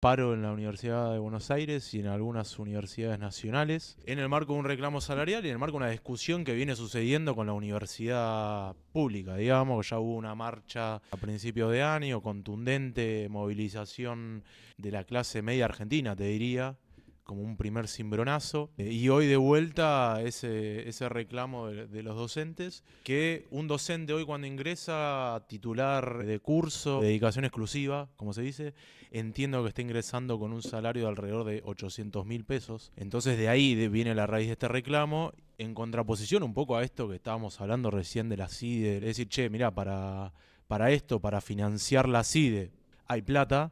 paro en la Universidad de Buenos Aires y en algunas universidades nacionales, en el marco de un reclamo salarial y en el marco de una discusión que viene sucediendo con la universidad pública, digamos, ya hubo una marcha a principios de año, contundente movilización de la clase media argentina, te diría, como un primer cimbronazo. Eh, y hoy de vuelta ese, ese reclamo de, los docentes, que un docente hoy cuando ingresa titular de curso, de dedicación exclusiva, como se dice, entiendo que está ingresando con un salario de alrededor de 800 mil pesos. Entonces de ahí viene la raíz de este reclamo. En contraposición un poco a esto que estábamos hablando recién de la CIDE, es decir, che, mira, para, para esto, para financiar la CIDE, hay plata,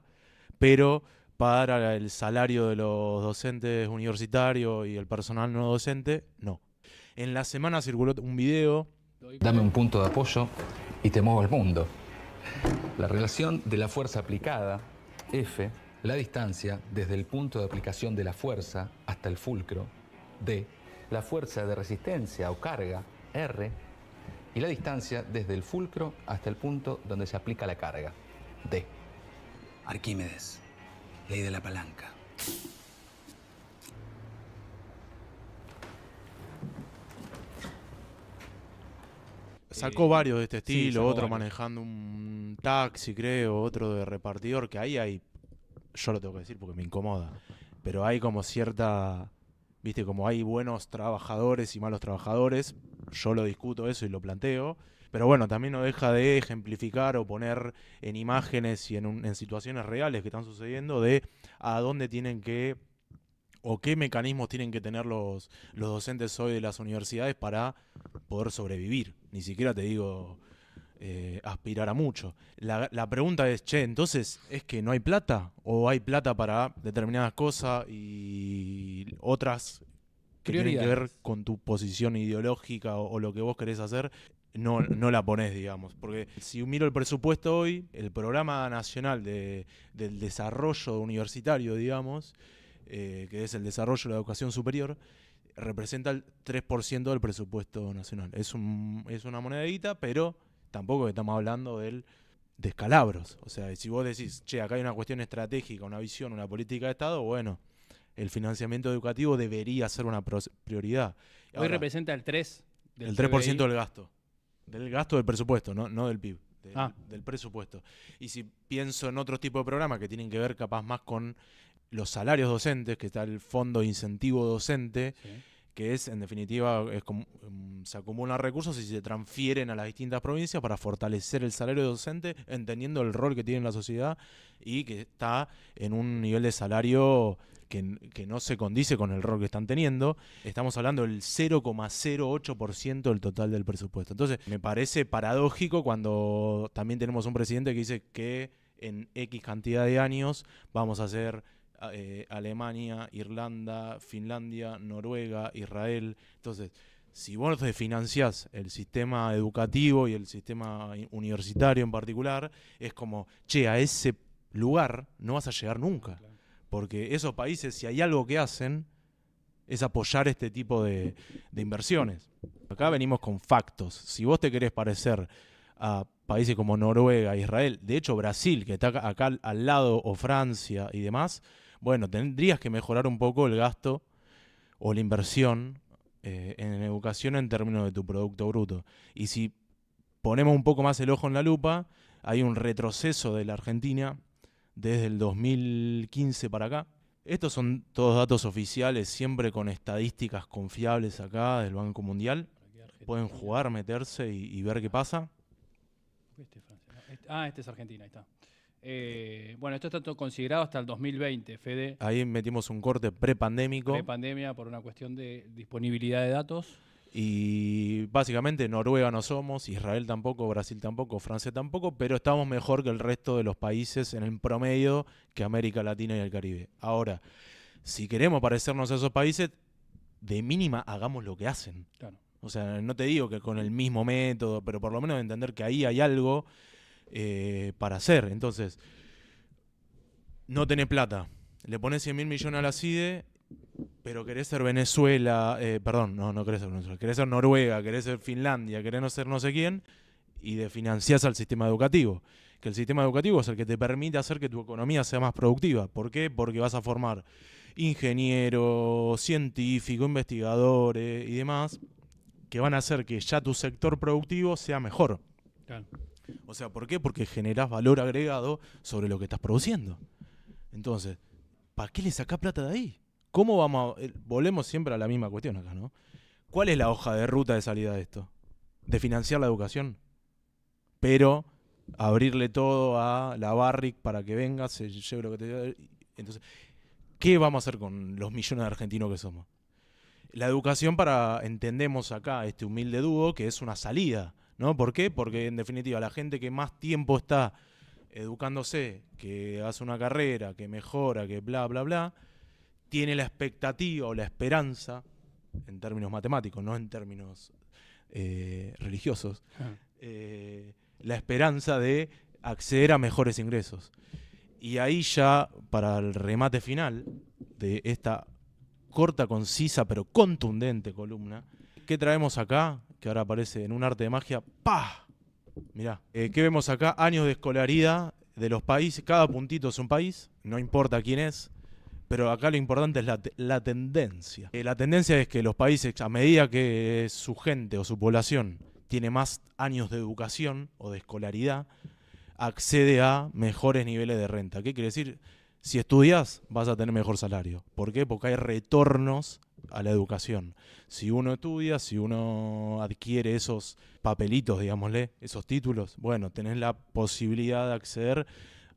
pero para el salario de los docentes universitarios y el personal no docente, no. En la semana circuló un video. Dame un punto de apoyo y te muevo el mundo. La relación de la fuerza aplicada, F, la distancia desde el punto de aplicación de la fuerza hasta el fulcro, D, la fuerza de resistencia o carga, R, y la distancia desde el fulcro hasta el punto donde se aplica la carga, D. Arquímedes. Ley de la palanca. Sacó eh, varios de este estilo, otro manejando un taxi, creo, otro de repartidor, que ahí hay, yo lo tengo que decir porque me incomoda, pero hay como cierta, viste, como hay buenos trabajadores y malos trabajadores, yo lo discuto eso y lo planteo, pero bueno, también no deja de ejemplificar o poner en imágenes y en, situaciones reales que están sucediendo de a dónde tienen que o qué mecanismos tienen que tener los, los docentes hoy de las universidades para poder sobrevivir. Ni siquiera te digo eh, aspirar a mucho. La, la, pregunta es, che, entonces, ¿es que no hay plata? ¿O hay plata para determinadas cosas y otras que tienen que ver con tu posición ideológica o, lo que vos querés hacer, no, la pones, digamos. Porque si miro el presupuesto hoy, el Programa Nacional de, del Desarrollo Universitario, digamos, eh, que es el desarrollo de la educación superior, representa el 3% del presupuesto nacional. Es, un, es una monedita, pero tampoco estamos hablando del descalabros. O sea, si vos decís, che, acá hay una cuestión estratégica, una visión, una política de Estado, bueno, el financiamiento educativo debería ser una prioridad. Hoy representa el 3%. Del el 3% del gasto. Del gasto del presupuesto, no, no del PIB. Del, ah. del presupuesto. Y si pienso en otro tipo de programas que tienen que ver capaz más con los salarios docentes, que está el fondo de incentivo docente, que es en definitiva em, se acumulan recursos y se transfieren a las distintas provincias para fortalecer el salario docente, entendiendo el rol que tiene la sociedad y que está en un nivel de salario que, que no se condice con el rol que están teniendo. Estamos hablando del 0,08% del total del presupuesto. Entonces, me parece paradójico cuando también tenemos un presidente que dice que en X cantidad de años vamos a hacer eh, Alemania, Irlanda, Finlandia, Noruega, Israel. Entonces, si vos te financiás el sistema educativo y el sistema universitario en particular, es como, che, a ese lugar no vas a llegar nunca. Porque esos países, si hay algo que hacen, es apoyar este tipo de, inversiones. Acá venimos con factos. Si vos te querés parecer a países como Noruega, Israel, de hecho Brasil, que está acá al lado, o Francia y demás, bueno, tendrías que mejorar un poco el gasto o la inversión eh, en educación en términos de tu Producto Bruto. Y si ponemos un poco más el ojo en la lupa, hay un retroceso de la Argentina desde el 2015 para acá. Estos son todos datos oficiales, siempre con estadísticas confiables acá del Banco Mundial. Pueden jugar, meterse y, y ver qué pasa. Este este, ah, este es Argentina, ahí está. Eh, bueno, esto está todo considerado hasta el 2020, Fede. Ahí metimos un corte prepandémico. Prepandemia por una cuestión de disponibilidad de datos. Y básicamente Noruega no somos, Israel tampoco, Brasil tampoco, Francia tampoco, pero estamos mejor que el resto de los países en el promedio que América Latina y el Caribe. Ahora, si queremos parecernos a esos países, de mínima hagamos lo que hacen. O sea, no te digo que con el mismo método, pero por lo menos entender que ahí hay algo eh, para hacer. Entonces, no tenés plata. Le pones 100 mil millones a la CIDE, pero querés ser Venezuela, eh, perdón, no, no querés ser Venezuela, querés ser Noruega, querés ser Finlandia, querés no ser no sé quién, y desfinanciás al sistema educativo. Que el sistema educativo es el que te permite hacer que tu economía sea más productiva. ¿Por qué? Porque vas a formar ingenieros, científicos, investigadores y demás, que van a hacer que ya tu sector productivo sea mejor. Claro. O sea, ¿por qué? Porque generas valor agregado sobre lo que estás produciendo. Entonces, ¿para qué le saca plata de ahí? ¿Cómo vamos a, eh, Volvemos siempre a la misma cuestión acá, ¿no? ¿Cuál es la hoja de ruta de salida de esto? De financiar la educación. Pero abrirle todo a la Barrick para que venga, se lleve lo que te... Entonces, ¿qué vamos a hacer con los millones de argentinos que somos? La educación para, entendemos acá, este humilde dúo, que es una salida ¿no? ¿Por qué? Porque en definitiva la gente que más tiempo está educándose, que hace una carrera, que mejora, que bla, bla, bla, tiene la expectativa o la esperanza, en términos matemáticos, no en términos eh, religiosos, ah. eh, la esperanza de acceder a mejores ingresos. Y ahí ya, para el remate final de esta corta, concisa, pero contundente columna, ¿qué traemos acá? que ahora aparece en un arte de magia. ¡Pah! Mirá. Eh, ¿Qué vemos acá? Años de escolaridad de los países. Cada puntito es un país, no importa quién es. Pero acá lo importante es la, tendencia. Eh, la tendencia es que los países, a medida que su gente o su población tiene más años de educación o de escolaridad, accede a mejores niveles de renta. ¿Qué quiere decir? Si estudias, vas a tener mejor salario. ¿Por qué? Porque hay retornos a la educación. Si uno estudia, si uno adquiere esos papelitos, digámosle, esos títulos, bueno, tenés la posibilidad de acceder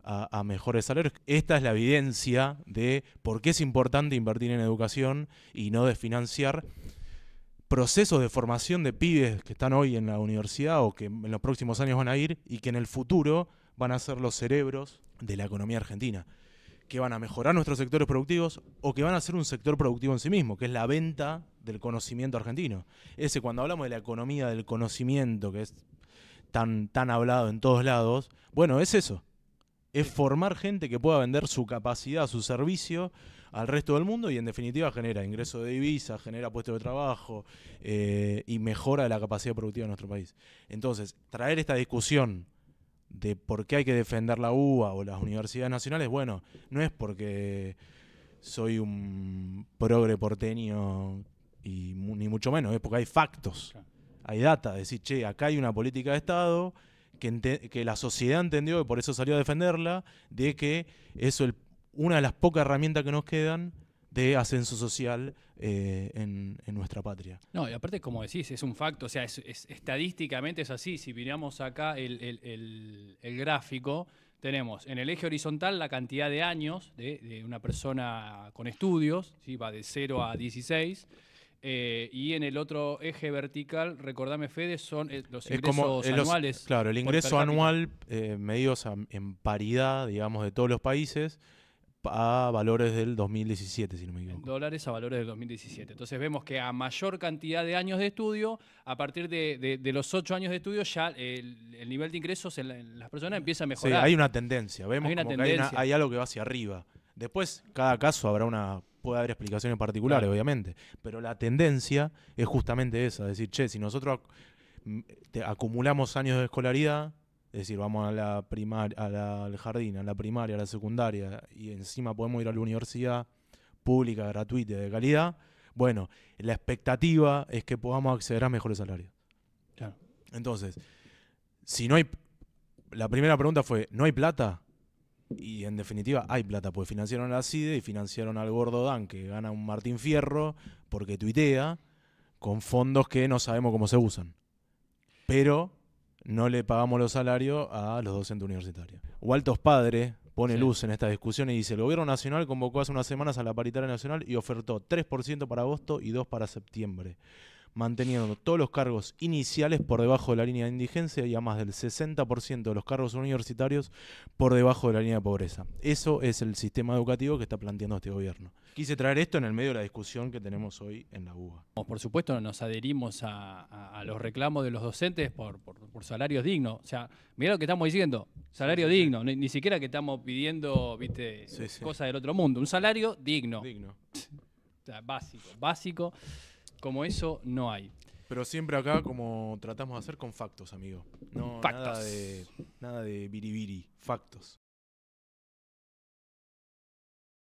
a, a, mejores salarios. Esta es la evidencia de por qué es importante invertir en educación y no desfinanciar procesos de formación de pibes que están hoy en la universidad o que en los próximos años van a ir y que en el futuro van a ser los cerebros de la economía argentina que van a mejorar nuestros sectores productivos o que van a ser un sector productivo en sí mismo, que es la venta del conocimiento argentino. Ese, cuando hablamos de la economía del conocimiento, que es tan, tan hablado en todos lados, bueno, es eso. Es formar gente que pueda vender su capacidad, su servicio al resto del mundo y en definitiva genera ingreso de divisas, genera puestos de trabajo eh, y mejora la capacidad productiva de nuestro país. Entonces, traer esta discusión de por qué hay que defender la UBA o las universidades nacionales, bueno, no es porque soy un progre porteño y ni mucho menos, es porque hay factos, hay data, decir, che, acá hay una política de Estado que, la sociedad entendió y por eso salió a defenderla, de que eso es una de las pocas herramientas que nos quedan de ascenso social eh, en, nuestra patria. No, y aparte, como decís, es un facto, o sea, es, estadísticamente es así. Si miramos acá el, gráfico, tenemos en el eje horizontal la cantidad de años de, una persona con estudios, va de 0 a 16. Eh, y en el otro eje vertical, recordame Fede, son eh, los ingresos anuales. claro, el ingreso anual medidos en paridad, digamos, de todos los países a valores del 2017, si no me equivoco. Dólares a valores del 2017. Entonces vemos que a mayor cantidad de años de estudio, a partir de, los ocho años de estudio, ya el, nivel de ingresos en, las personas empieza a mejorar. Sí, hay una tendencia. Vemos hay, hay, algo que va hacia arriba. Después, cada caso habrá una puede haber explicaciones particulares, obviamente, pero la tendencia es justamente esa, decir, che, si nosotros acumulamos años de escolaridad, es decir, vamos a la primaria, al jardín, a la primaria, a la secundaria, y encima podemos ir a la universidad pública, gratuita, de calidad, bueno, la expectativa es que podamos acceder a mejores salarios. Claro. Entonces, si no hay. La primera pregunta fue: ¿no hay plata? Y en definitiva, hay plata, pues financiaron a la CIDE y financiaron al Gordo Dan, que gana un Martín Fierro, porque tuitea, con fondos que no sabemos cómo se usan. Pero no le pagamos los salarios a los docentes universitarios. Waltos Padre pone luz en esta discusión y dice, el gobierno nacional convocó hace unas semanas a la paritaria nacional y ofertó 3% para agosto y 2% para septiembre manteniendo todos los cargos iniciales por debajo de la línea de indigencia y a más del 60% de los cargos universitarios por debajo de la línea de pobreza. Eso es el sistema educativo que está planteando este gobierno. Quise traer esto en el medio de la discusión que tenemos hoy en la UBA. Por supuesto, nos adherimos a, los reclamos de los docentes por, salarios dignos. O sea, mirá lo que estamos diciendo, salario digno, ni, siquiera que estamos pidiendo viste, cosas del otro mundo, un salario digno. Digno. O básico, básico como eso no hay. Pero siempre acá, como tratamos de hacer, con factos, amigo. No, Nada de, nada de biribiri, factos.